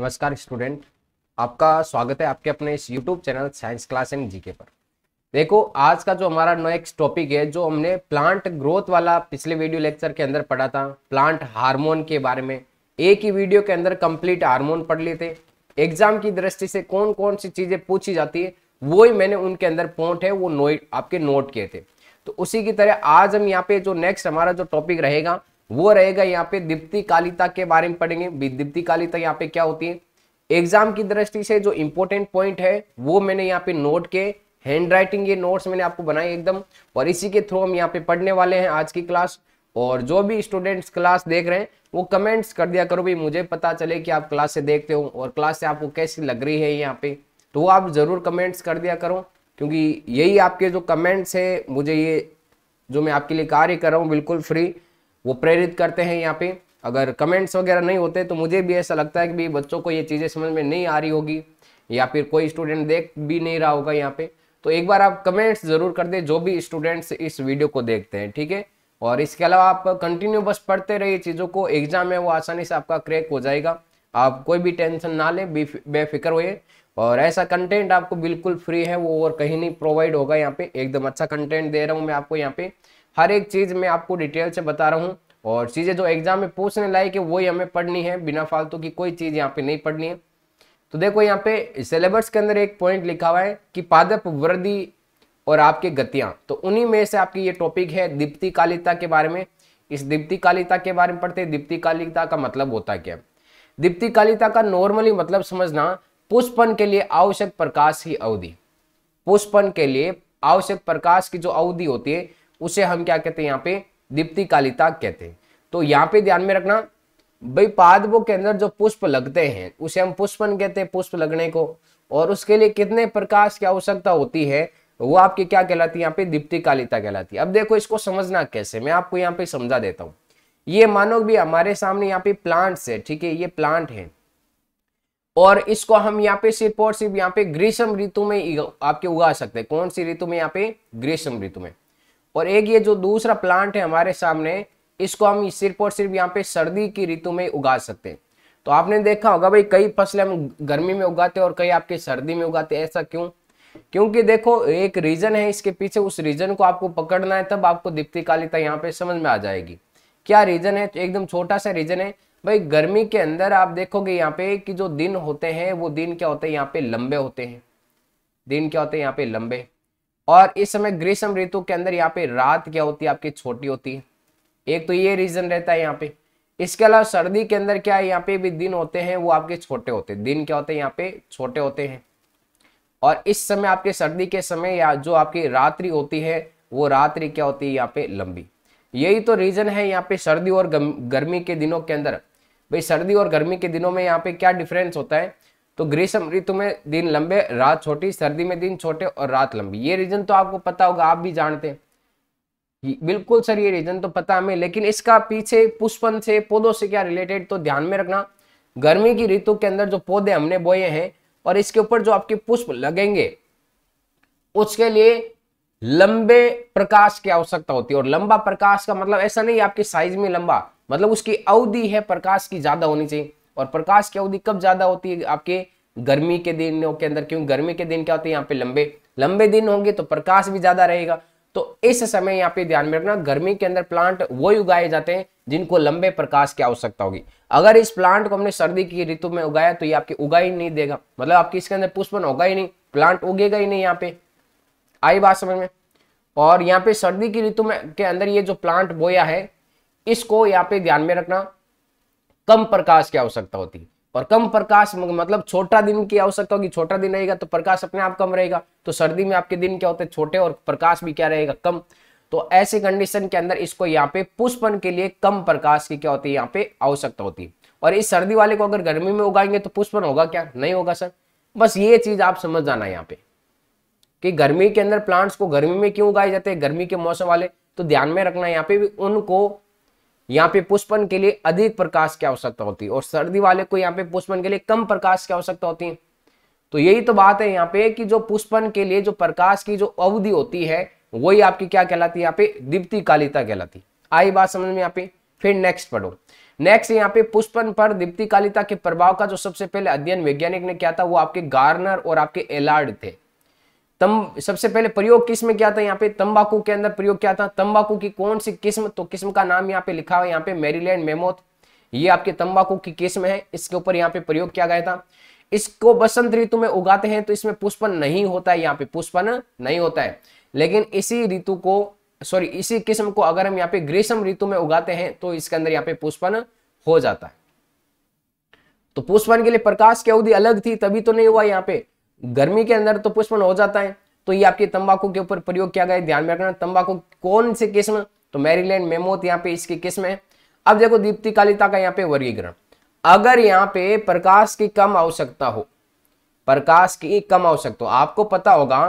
नमस्कार स्टूडेंट आपका स्वागत है आपके अपने इस YouTube channel science class and GK पर देखो आज का जो हमारा नेक्स्ट टॉपिक है जो हमने प्लांट ग्रोथ वाला पिछले वीडियो लेक्चर के अंदर पढ़ा था प्लांट हार्मोन के बारे में एक ही वीडियो के अंदर कंप्लीट हार्मोन पढ़ लिए थे एग्जाम की दृष्टि से कौन कौन सी चीजें पूछी जाती है वो ही मैंने उनके अंदर पॉइंट है वो नोट आपके नोट किए थे तो उसी की तरह आज हम यहाँ पे जो नेक्स्ट हमारा जो टॉपिक रहेगा वो रहेगा यहाँ पे दीप्ति कालिता के बारे में पढ़ेंगे दीप्ति कालिता यहाँ पे क्या होती है एग्जाम की दृष्टि से जो इंपॉर्टेंट पॉइंट है वो मैंने यहाँ पे नोट के हैंड राइटिंग ये नोट्स मैंने आपको बनाए एकदम और इसी के थ्रू हम यहाँ पे पढ़ने वाले हैं आज की क्लास और जो भी स्टूडेंट्स क्लास देख रहे हैं वो कमेंट्स कर दिया करो भाई मुझे पता चले कि आप क्लास से देखते हो और क्लास से आपको कैसी लग रही है यहाँ पे तो वो आप ज़रूर कमेंट्स कर दिया करो क्योंकि यही आपके जो कमेंट्स है मुझे ये जो मैं आपके लिए कार्य कर रहा हूँ बिल्कुल फ्री वो प्रेरित करते हैं यहाँ पे अगर कमेंट्स वगैरह नहीं होते तो मुझे भी ऐसा लगता है कि भाई बच्चों को ये चीज़ें समझ में नहीं आ रही होगी या फिर कोई स्टूडेंट देख भी नहीं रहा होगा यहाँ पे तो एक बार आप कमेंट्स ज़रूर कर दें जो भी स्टूडेंट्स इस वीडियो को देखते हैं ठीक है और इसके अलावा आप कंटिन्यू बस पढ़ते रहिए चीज़ों को एग्जाम में वो आसानी से आपका क्रैक हो जाएगा आप कोई भी टेंशन ना लें बेफिक्र होइए और ऐसा कंटेंट आपको बिल्कुल फ्री है वो और कहीं नहीं प्रोवाइड होगा यहाँ पे एकदम अच्छा कंटेंट दे रहा हूँ मैं आपको यहाँ पे हर एक चीज़ में आपको डिटेल से बता रहा हूँ और चीज़ें जो एग्जाम में पूछने लायक है वही हमें पढ़नी है बिना फालतू की कोई चीज़ यहाँ पे नहीं पढ़नी है तो देखो यहाँ पे सिलेबस के अंदर एक पॉइंट लिखा हुआ है कि पादप वृद्धि और आपके गतियां तो उन्हीं में से आपकी ये टॉपिक है दीप्ति कालिता के बारे में इस दीप्ति कालिता के बारे में पढ़ते हैं दीप्ति कालिता का मतलब होता क्या दीप्ति कालिता का नॉर्मली मतलब समझना पुष्पन के लिए आवश्यक प्रकाश की अवधि पुष्पन के लिए आवश्यक प्रकाश की जो अवधि होती है उसे हम क्या कहते हैं यहाँ पे दीप्तिकालिता कहते हैं तो यहाँ पे ध्यान में रखना भाई पादपों के अंदर जो पुष्प लगते हैं उसे हम पुष्पन कहते हैं पुष्प लगने को और उसके लिए कितने प्रकाश की आवश्यकता होती है वो आपके क्या कहलाती है यहाँ पे दीप्तिकालिता कहलाती है अब देखो इसको समझना कैसे मैं आपको यहाँ पे समझा देता हूँ ये मानो भी हमारे सामने यहाँ पे प्लांट्स है ठीक है ये प्लांट है और इसको हम यहाँ पे सिर्फ और सिर्फ यहाँ पे ग्रीष्म ऋतु में आपके उगा सकते हैं कौन सी ऋतु में यहाँ पे ग्रीष्म ऋतु में और एक ये जो दूसरा प्लांट है हमारे सामने इसको हम सिर्फ और सिर्फ यहाँ पे सर्दी की ऋतु में उगा सकते हैं तो आपने देखा होगा भाई कई फसलें हम गर्मी में उगाते हैं और कई आपके सर्दी में उगाते हैं ऐसा क्यों क्योंकि देखो एक रीजन है इसके पीछे उस रीजन को आपको पकड़ना है तब आपको दीप्तिकालिता यहाँ पे समझ में आ जाएगी क्या रीजन है तो एकदम छोटा सा रीजन है भाई गर्मी के अंदर आप देखोगे यहाँ पे कि जो दिन होते हैं वो दिन क्या होते हैं यहाँ पे लंबे होते हैं दिन क्या होते हैं यहाँ पे लंबे और इस समय ग्रीष्म ऋतु के अंदर यहाँ पे रात क्या होती है आपकी छोटी होती है एक तो ये रीजन रहता है यहाँ पे इसके अलावा सर्दी के अंदर क्या है यहाँ पे भी दिन होते हैं वो आपके छोटे होते हैं दिन क्या होते हैं यहाँ पे छोटे होते हैं और इस समय आपके सर्दी के समय या जो आपकी रात्रि होती है वो रात्रि क्या होती है यहाँ पे लंबी यही तो रीजन है यहाँ पे सर्दी और गर्मी के दिनों के अंदर भाई सर्दी और गर्मी के दिनों में यहाँ पे क्या डिफरेंस होता है तो ग्रीष्म ऋतु में दिन लंबे रात छोटी सर्दी में दिन छोटे और रात लंबी ये रीजन तो आपको पता होगा आप भी जानते हैं बिल्कुल सर ये रीजन तो पता हमें लेकिन इसका पीछे पुष्पन से पौधों से क्या रिलेटेड तो ध्यान में रखना गर्मी की ऋतु के अंदर जो पौधे हमने बोए हैं और इसके ऊपर जो आपके पुष्प लगेंगे उसके लिए लंबे प्रकाश की आवश्यकता होती है और लंबा प्रकाश का मतलब ऐसा नहीं आपके साइज में लंबा मतलब उसकी अवधि है प्रकाश की ज्यादा होनी चाहिए और प्रकाश की अवधि कब ज्यादा होती है आपके गर्मी के दिनों के अंदर क्यों गर्मी के दिन क्या होते हैं यहाँ पे लंबे लंबे दिन होंगे तो प्रकाश भी ज्यादा रहेगा तो इस समय यहाँ पे ध्यान में रखना गर्मी के अंदर प्लांट वो उगाए जाते हैं जिनको लंबे प्रकाश की आवश्यकता होगी अगर इस प्लांट को हमने सर्दी की ऋतु में उगाया तो ये आपके उगा ही नहीं देगा मतलब आपके इसके अंदर पुष्पन होगा ही नहीं प्लांट उगेगा ही नहीं यहाँ पे आई बात समझ में और यहाँ पे सर्दी की ऋतु में के अंदर ये जो प्लांट बोया है इसको यहाँ पे ध्यान में रखना कम प्रकाश की आवश्यकता होती है और कम प्रकाश मतलब छोटा दिन की आवश्यकता होगी छोटा दिन रहेगा तो प्रकाश अपने आप कम रहेगा तो सर्दी में आपके दिन क्या होते हैं छोटे और प्रकाश भी क्या रहेगा कम तो ऐसे कंडीशन के अंदर इसको यहाँ पे पुष्पन के लिए कम प्रकाश की क्या होती है यहाँ पे आवश्यकता होती है और इस सर्दी वाले को अगर गर्मी में उगाएंगे तो पुष्पन होगा क्या नहीं होगा सर बस ये चीज आप समझ जाना यहाँ पे कि गर्मी के अंदर प्लांट्स को गर्मी में क्यों उगाए जाते हैं गर्मी के मौसम वाले तो ध्यान में रखना यहाँ पे भी उनको यहाँ पे पुष्पन के लिए अधिक प्रकाश की आवश्यकता होती है और सर्दी वाले को यहाँ पे पुष्पन के लिए कम प्रकाश की आवश्यकता होती है तो यही तो बात है यहाँ पे कि जो पुष्पन के लिए जो प्रकाश की जो अवधि होती है वही आपकी क्या कहलाती है यहाँ पे दीप्ति कालिता कहलाती आई बात समझ में यहाँ पे फिर नेक्स्ट पढ़ो नेक्स्ट यहाँ पे पुष्पन पर दीप्ति कालिता के प्रभाव का जो सबसे पहले अध्ययन वैज्ञानिक ने किया था वो आपके गार्नर और आपके एलार्ड थे तम सबसे पहले प्रयोग किस्म क्या था यहाँ पे तंबाकू के अंदर प्रयोग क्या था तंबाकू की कौन सी किस्म तो किस्म का नाम यहाँ पे लिखा हुआ यहाँ पे मेरीलैंड मेमोथ ये आपके तंबाकू की किस्म है इसके ऊपर यहाँ पे प्रयोग किया गया था इसको बसंत ऋतु में उगाते हैं तो इसमें पुष्पन नहीं होता है यहाँ पे पुष्पन नहीं होता है लेकिन इसी ऋतु को सॉरी इसी किस्म को अगर हम यहाँ पे ग्रीष्म ऋतु में उगाते हैं तो इसके अंदर यहाँ पे पुष्पन हो जाता है तो पुष्पन के लिए प्रकाश की अवधि अलग थी तभी तो नहीं हुआ यहाँ पे गर्मी के अंदर तो पुष्पन हो जाता है तो ये आपके तंबाकू के ऊपर प्रयोग किया गया ध्यान में रखना तंबाकू कौन से किस्म तो मैरीलैंड मेमोत यहाँ पे इसकी किस्म है अब देखो कालिता का यहाँ पे वर्गीकरण अगर यहाँ पे प्रकाश की कम आवश्यकता हो प्रकाश की कम आवश्यकता हो आपको पता होगा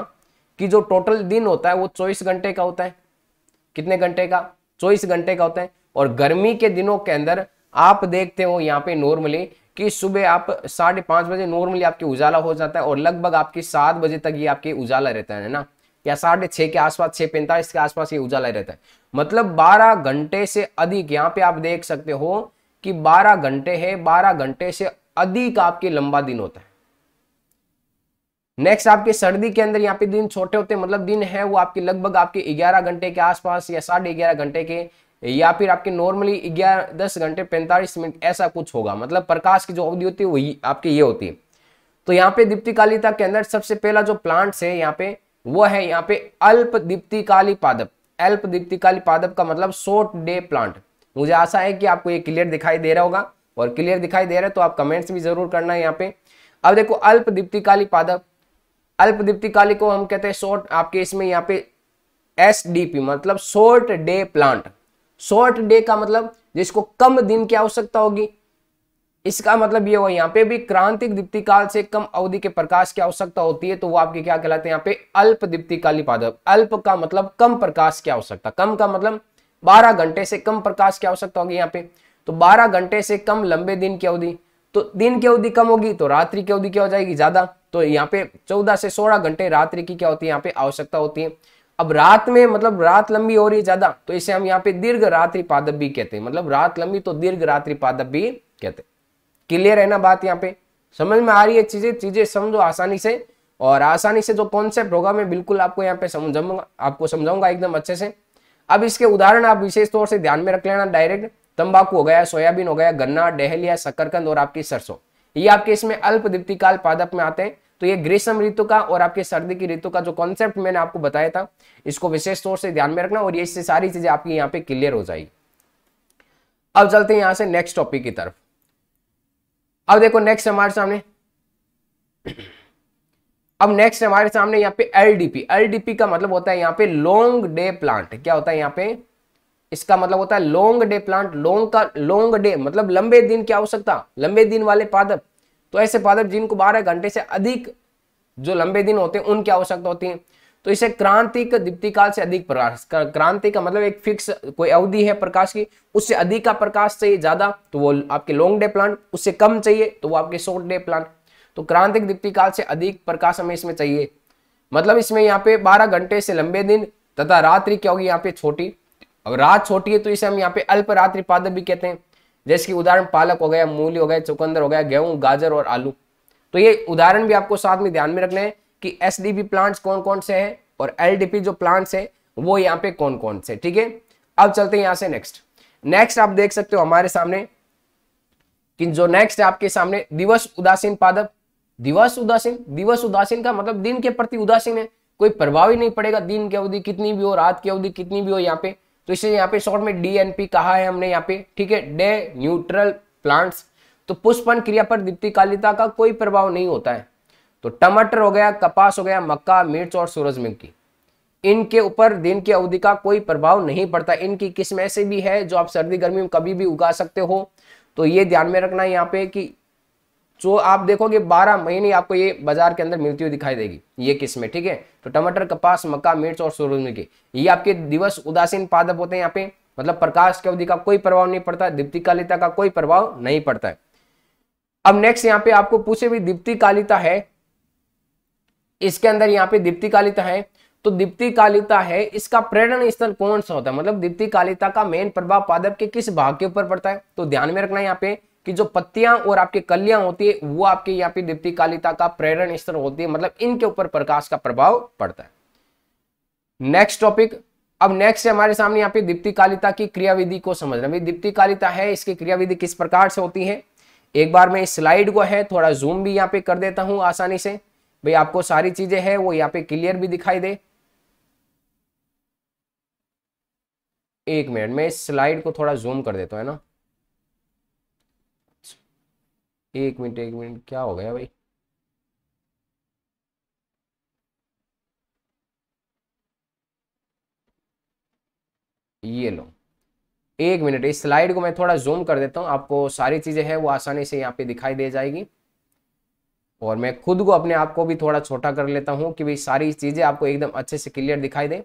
कि जो टोटल दिन होता है वो चौबीस घंटे का होता है कितने घंटे का चौबीस घंटे का होता है और गर्मी के दिनों के अंदर आप देखते हो यहाँ पे नॉर्मली कि सुबह आप साढ़े पाँच बजे नॉर्मली आपके उजाला हो जाता है और लगभग आपके सात बजे तक ये आपके उजाला रहता है ना या साढ़े छः के आसपास छः पैंतालीस के आसपास ये उजाला रहता है मतलब बारह घंटे से अधिक यहाँ पे आप देख सकते हो कि बारह घंटे है बारह घंटे से अधिक आपके लंबा दिन होता है नेक्स्ट आपके सर्दी के अंदर यहाँ पे दिन छोटे होते हैं मतलब दिन है वो आपके लगभग आपके 11 घंटे के आसपास या साढ़े ग्यारह घंटे के या फिर आपके नॉर्मली ग्यारह दस घंटे पैंतालीस मिनट ऐसा कुछ होगा मतलब प्रकाश की जो अवधि होती है वही आपकी ये होती है तो यहाँ पे दीप्तिकालिता के अंदर सबसे पहला जो प्लांट्स है यहाँ पे वो है यहाँ पे अल्प दीप्तिकाली पादप अल्प दीप्तिकाली पादप का मतलब शॉर्ट डे प्लांट मुझे आशा है कि आपको ये क्लियर दिखाई दे रहा होगा और क्लियर दिखाई दे रहा है तो आप कमेंट्स भी जरूर करना है यहाँ पे अब देखो अल्प दीप्तिकाली पादप अल्प दीप्तिकाली को हम कहते हैं शॉर्ट आपके इसमें यहाँ पे एस मतलब short day plant short day का मतलब जिसको कम दिन की आवश्यकता होगी इसका मतलब ये हुआ यहाँ पे भी क्रांतिक काल से कम अवधि के प्रकाश की आवश्यकता होती है तो वो आपके क्या कहलाते हैं यहाँ पे अल्प काली पादप अल्प का मतलब कम प्रकाश की आवश्यकता कम का मतलब 12 घंटे से कम प्रकाश की आवश्यकता होगी यहाँ पे तो 12 घंटे से कम लंबे दिन की अवधि तो दिन की अवधि कम होगी तो रात्रि की अवधि क्या हो जाएगी ज्यादा तो यहाँ पे चौदह से सोलह घंटे रात्रि की क्या होती है यहाँ पे आवश्यकता होती है अब रात में मतलब रात लंबी हो रही है ज्यादा तो इसे हम यहाँ पे दीर्घ रात्रि पादप भी कहते हैं मतलब रात लंबी तो दीर्घ रात्रि पादप भी कहते हैं क्लियर है ना बात यहाँ पे समझ में आ रही है चीजें चीजें समझो आसानी से और आसानी से जो कॉन्सेप्ट होगा मैं बिल्कुल आपको यहाँ पे समझाऊंगा आपको समझाऊंगा एकदम अच्छे से अब इसके उदाहरण आप विशेष तौर से ध्यान में रख लेना डायरेक्ट तंबाकू हो गया सोयाबीन हो गया गन्ना डहलिया शकरकंद और आपकी सरसों ये आपके इसमें अल्प दीप्तिकाल पादप में आते हैं तो ये ग्रीष्म ऋतु का और आपके सर्दी की ऋतु का जो कॉन्सेप्ट मैंने आपको बताया था इसको विशेष तौर से ध्यान में रखना और ये इससे सारी चीजें आपकी यहाँ पे क्लियर हो जाएगी अब चलते हैं यहां से नेक्स्ट टॉपिक की तरफ अब देखो नेक्स्ट हमारे सामने अब नेक्स्ट हमारे सामने यहाँ पे एलडीपी एलडीपी का मतलब होता है यहाँ पे लॉन्ग डे प्लांट क्या होता है यहाँ पे इसका मतलब होता है लॉन्ग डे प्लांट लॉन्ग का लॉन्ग डे मतलब लंबे दिन क्या हो सकता लंबे दिन वाले पादप तो ऐसे पादप जिनको बारह घंटे से अधिक जो लंबे दिन होते हैं उनकी आवश्यकता होती है तो इसे क्रांतिक दीप्तिकाल से अधिक प्रकाश क्रांति का मतलब एक फिक्स कोई अवधि है प्रकाश की उससे अधिक का प्रकाश चाहिए ज्यादा तो वो आपके लॉन्ग डे प्लांट उससे कम चाहिए तो वो आपके शॉर्ट डे प्लांट तो क्रांतिक दीप्तिकाल से अधिक प्रकाश हमें इसमें चाहिए मतलब इसमें यहाँ पे बारह घंटे से लंबे दिन तथा रात्रि क्या होगी यहाँ पे छोटी अब रात छोटी है तो इसे हम यहाँ पे अल्प रात्रि पादप भी कहते हैं जैसे कि उदाहरण पालक हो गया मूली हो गया चुकंदर हो गया गेहूं गाजर और आलू तो ये उदाहरण भी आपको साथ में ध्यान में रखना है कि एस प्लांट्स कौन कौन से हैं और एल जो प्लांट्स है वो यहाँ पे कौन कौन से ठीक है अब चलते हैं यहाँ से नेक्स्ट नेक्स्ट आप देख सकते हो हमारे सामने कि जो नेक्स्ट है आपके सामने दिवस उदासीन पादप दिवस उदासीन दिवस उदासीन का मतलब दिन के प्रति उदासीन है कोई प्रभाव ही नहीं पड़ेगा दिन की अवधि कितनी भी हो रात की अवधि कितनी भी हो यहाँ पे तो इसे यहाँ पे शॉर्ट में डीएनपी कहा है हमने यहाँ पे ठीक है डे न्यूट्रल प्लांट्स तो पुष्पन क्रिया पर दीप्तिकालिता का कोई प्रभाव नहीं होता है तो टमाटर हो गया कपास हो गया मक्का मिर्च और सूरजमुखी इनके ऊपर दिन की अवधि का कोई प्रभाव नहीं पड़ता इनकी किस्म ऐसे भी है जो आप सर्दी गर्मी में कभी भी उगा सकते हो तो ये ध्यान में रखना है यहाँ पे कि जो आप देखोगे 12 महीने आपको ये बाजार के अंदर मिलती हुई दिखाई देगी ये किस्में ठीक है तो टमाटर कपास मक्का मिर्च और सूर्यमुखी ये आपके दिवस उदासीन पादप होते हैं यहाँ पे मतलब प्रकाश की अवधि का कोई प्रभाव नहीं पड़ता दीप्तिकालिता का कोई प्रभाव नहीं पड़ता है अब नेक्स्ट यहाँ पे आपको पूछे भी दीप्तिकालिता है इसके अंदर यहाँ पे दीप्तिकालिता है तो दीप्तिकालिता है इसका प्रेरण स्थल कौन सा होता है मतलब दीप्तिकालिता का मेन प्रभाव पादप के किस भाग के ऊपर पड़ता है तो ध्यान में रखना यहाँ पे कि जो पत्तियां और आपके कलियां होती है वो आपके यहाँ पे दीप्ति कालिता का प्रेरण स्तर होती है मतलब इनके ऊपर प्रकाश का प्रभाव पड़ता है नेक्स्ट टॉपिक अब नेक्स्ट हमारे सामने यहाँ पे दीप्ति कालिता की क्रियाविधि को समझना भाई दीप्ति कालिता है इसकी क्रियाविधि किस प्रकार से होती है एक बार मैं इस स्लाइड को है थोड़ा जूम भी यहाँ पे कर देता हूं आसानी से भाई आपको सारी चीजें है वो यहाँ पे क्लियर भी दिखाई दे एक मिनट में इस स्लाइड को थोड़ा जूम कर देता हूं है ना एक मिनट एक मिनट क्या हो गया भाई ये लो एक मिनट इस स्लाइड को मैं थोड़ा जूम कर देता हूं आपको सारी चीज़ें हैं वो आसानी से यहाँ पे दिखाई दे जाएगी और मैं खुद को अपने आप को भी थोड़ा छोटा कर लेता हूं कि भाई सारी चीज़ें आपको एकदम अच्छे से क्लियर दिखाई दे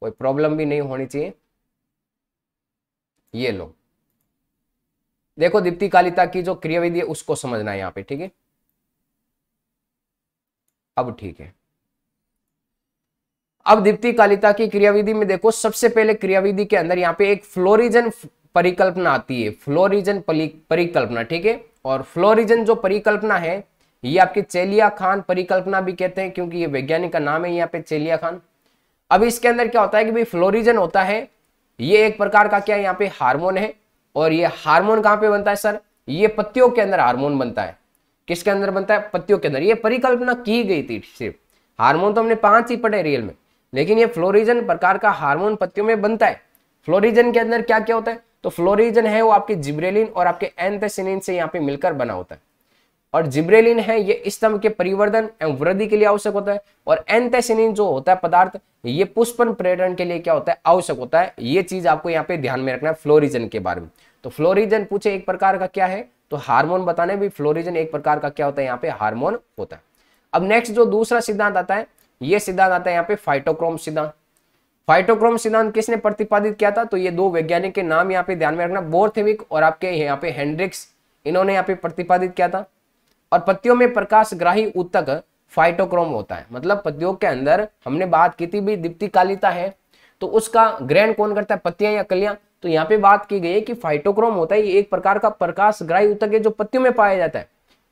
कोई प्रॉब्लम भी नहीं होनी चाहिए ये लो देखो दीप्ति कालिता की जो क्रियाविधि है उसको समझना है यहाँ पे ठीक है अब ठीक है अब दीप्ति कालिता की क्रियाविधि में देखो सबसे पहले क्रियाविधि के अंदर यहां पे एक फ्लोरिजन परिकल्पना आती है फ्लोरिजन परिकल्पना ठीक है और फ्लोरिजन जो परिकल्पना है ये आपके चेलिया खान परिकल्पना भी कहते हैं क्योंकि ये वैज्ञानिक का नाम है यहाँ पे चेलिया खान अब इसके अंदर क्या होता है कि भाई फ्लोरिजन होता है ये एक प्रकार का क्या है यहाँ पे हार्मोन है और ये हार्मोन कहां पे बनता है सर ये पत्तियों के अंदर हार्मोन बनता है किसके अंदर बनता है पत्तियों के अंदर ये परिकल्पना की गई थी सिर्फ हार्मोन तो हमने पांच ही पढ़े रियल में लेकिन ये फ्लोरिजन प्रकार का हार्मोन पत्तियों में बनता है फ्लोरिजन के अंदर क्या क्या होता है तो फ्लोरिजन है वो आपके जिब्रेलिन और आपके एंथेसिनिन से यहाँ पे मिलकर बना होता है और जिब्रेलिन है ये स्तंभ के परिवर्धन एवं वृद्धि के लिए आवश्यक होता है और एंथेसिनिन जो होता है पदार्थ ये पुष्पन प्रेरण के लिए क्या होता है आवश्यक होता है ये चीज आपको यहाँ पे ध्यान में रखना है फ्लोरिजन के बारे में तो फ्लोरिजन पूछे एक प्रकार का क्या है तो हार्मोन बताने भी फ्लोरिजन एक प्रकार का क्या होता है यहाँ पे हार्मोन होता है अब नेक्स्ट जो दूसरा सिद्धांत आता है ये सिद्धांत आता है यहाँ पे फाइटोक्रोम सिद्धांत फाइटोक्रोम सिद्धांत किसने प्रतिपादित किया था तो ये दो वैज्ञानिक के नाम यहाँ पे ध्यान में रखना बोर्थेविक और आपके यहाँ पे हेनरिक्स इन्होंने यहाँ पे प्रतिपादित किया था और पत्तियों में प्रकाश ग्राही उत्तक फाइटोक्रोम होता है मतलब पत्तियों के अंदर हमने बात की थी भी दीप्तिकालिता है तो उसका ग्रहण कौन करता है पत्तियां या कलियां तो यहाँ पे बात की गई है कि फाइटोक्रोम होता है ये एक प्रकार का प्रकाश ग्राही उत्तक है जो पत्तियों में पाया जाता है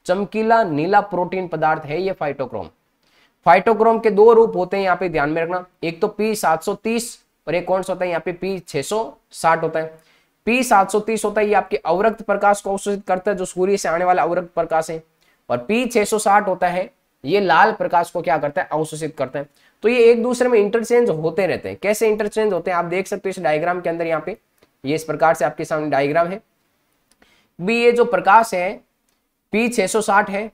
चमकीला नीला प्रोटीन पदार्थ है ये फाइटोक्रोम फाइटोक्रोम के दो रूप होते हैं यहाँ पे ध्यान में रखना एक तो पी 730 और एक कौन सा होता है यहाँ पे पी 660 होता है पी 730 होता है ये आपके अवरक्त प्रकाश को अवशोषित करता है जो सूर्य से आने वाला अवरक्त प्रकाश है और पी 660 होता है ये लाल प्रकाश को क्या करता है अवशोषित करता है तो ये एक दूसरे में इंटरचेंज होते रहते हैं कैसे इंटरचेंज होते हैं आप देख सकते हो इस डायग्राम के अंदर यहाँ पे ये इस प्रकार से आपके सामने डायग्राम है भी ये जो प्रकाश है पी 660 है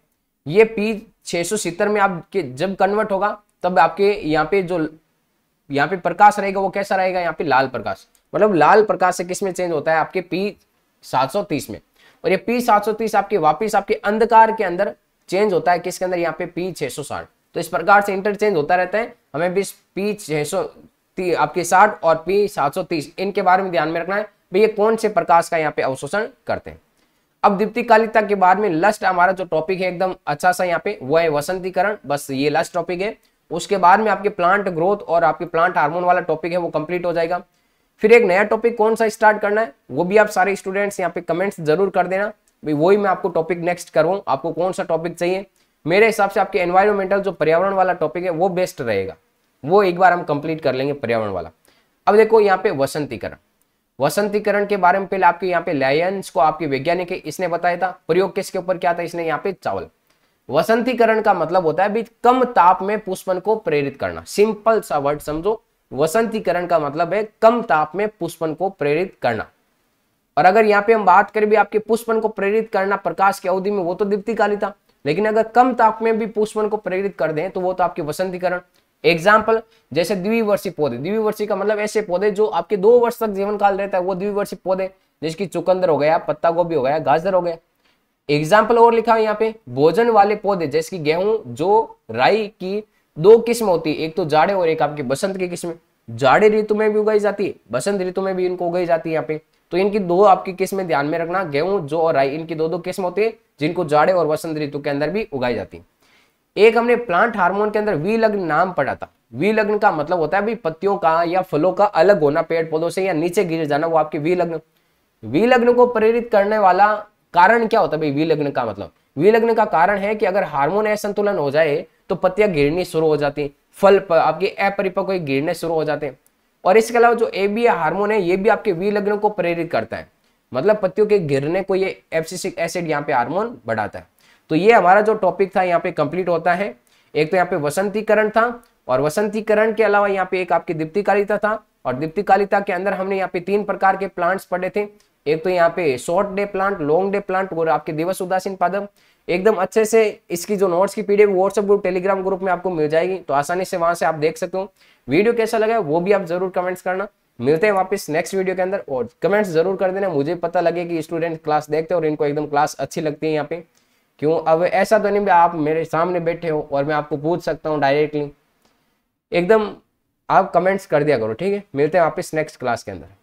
ये पी 670 में आपके जब कन्वर्ट होगा तब आपके यहाँ पे जो यहाँ पे प्रकाश रहेगा वो कैसा रहेगा यहाँ पे लाल प्रकाश मतलब लाल प्रकाश से किसमें चेंज होता है आपके पी सात में और ये पी सात आपकी वापिस आपके अंधकार के अंदर चेंज होता है किसके अंदर यहाँ पे पी छः तो इस प्रकार से इंटरचेंज होता रहता है हमें भी पी छः आपके साठ और पी सात इनके बारे में ध्यान में रखना है भाई ये कौन से प्रकाश का यहाँ पे अवशोषण करते हैं अब दीप्तिकालिता के बाद में लस्ट हमारा जो टॉपिक है एकदम अच्छा सा यहाँ पे वो है वसंतीकरण बस ये लस्ट टॉपिक है उसके बाद में आपके प्लांट ग्रोथ और आपके प्लांट हार्मोन वाला टॉपिक है वो कंप्लीट हो जाएगा फिर एक नया टॉपिक कौन सा स्टार्ट करना है वो भी आप सारे स्टूडेंट्स यहाँ पे कमेंट्स जरूर कर देना भाई वही मैं आपको टॉपिक नेक्स्ट करूँ आपको कौन सा टॉपिक चाहिए मेरे हिसाब से आपके एनवायरमेंटल जो पर्यावरण वाला टॉपिक है वो बेस्ट रहेगा वो एक बार हम कंप्लीट कर लेंगे पर्यावरण वाला अब देखो यहाँ पे वसंतीकरण वसंतीकरण के बारे में पहले आपके यहाँ पे लायंस को आपके वैज्ञानिक इसने बताया था प्रयोग किसके ऊपर क्या था इसने यहाँ पे चावल वसंतीकरण का मतलब होता है भी कम ताप में पुष्पन को प्रेरित करना सिंपल सा वर्ड समझो वसंतीकरण का मतलब है कम ताप में पुष्पन को प्रेरित करना और अगर यहाँ पे हम बात करें भी आपके पुष्पन को प्रेरित करना प्रकाश की अवधि में वो तो दीप्तिकाली था लेकिन अगर कम ताप में भी पुष्पन को प्रेरित कर दें तो वो तो आपके वसंतीकरण एग्जाम्पल जैसे द्विवर्षीय पौधे द्विवर्षीय का मतलब ऐसे पौधे जो आपके दो वर्ष तक जीवन काल रहता है वो द्विवर्षीय पौधे जिसकी चुकंदर हो गया पत्ता गोभी हो गया गाजर हो गया एग्जाम्पल और लिखा है यहाँ पे भोजन वाले पौधे जैसे कि गेहूं जो राई की दो किस्म होती है एक तो जाड़े और एक आपकी बसंत की किस्म जाड़े ऋतु में भी उगाई जाती है बसंत ऋतु में भी इनको उगाई जाती है यहाँ पे तो इनकी दो आपकी किस्में ध्यान में रखना गेहूं जो और राई इनकी दो दो किस्म होती है जिनको जाड़े और वसंत ऋतु के अंदर भी उगाई जाती है एक हमने प्लांट हार्मोन के अंदर विलग्न नाम पढ़ा था विलग्न का मतलब होता है भाई पत्तियों का या फलों का अलग होना पेड़ पौधों से या नीचे गिर जाना वो आपके विलग्न विलग्न को प्रेरित करने वाला कारण क्या होता है भाई विलग्न का मतलब विलग्न का कारण है कि अगर हार्मोन असंतुलन हो जाए तो पत्तियां गिरनी शुरू हो जाती है फल पर आपके अपरिपक्व गिरने शुरू हो जाते हैं और इसके अलावा जो ए बी हार्मोन है ये भी आपके लग्न को प्रेरित करता है मतलब पत्तियों के गिरने को ये एफसीसिक एसिड यहाँ पे हार्मोन बढ़ाता है तो ये हमारा जो टॉपिक था यहाँ पे कंप्लीट होता है एक तो यहाँ पे वसंतीकरण था और वसंतीकरण के अलावा यहाँ पे एक आपकी दीप्तिकालिता था और दीप्तिकालिता के अंदर हमने यहाँ पे तीन प्रकार के प्लांट्स पढ़े थे एक तो यहाँ पे short day plant long day plant और आपके दिवस उदासीन पादम एकदम अच्छे से इसकी जो नोट्स की PDF WhatsApp group Telegram group में आपको मिल जाएगी तो आसानी से वहां से आप देख सकते हो वीडियो कैसा लगा वो भी आप जरूर कमेंट्स करना मिलते हैं वापस नेक्स्ट वीडियो के अंदर और कमेंट्स जरूर कर देना मुझे पता लगे कि स्टूडेंट क्लास देखते हैं और इनको एकदम क्लास अच्छी लगती है यहाँ पे क्यों अब ऐसा तो नहीं आप मेरे सामने बैठे हो और मैं आपको पूछ सकता हूँ डायरेक्टली एकदम आप कमेंट्स कर दिया करो ठीक है मिलते हैं वापस नेक्स्ट क्लास के अंदर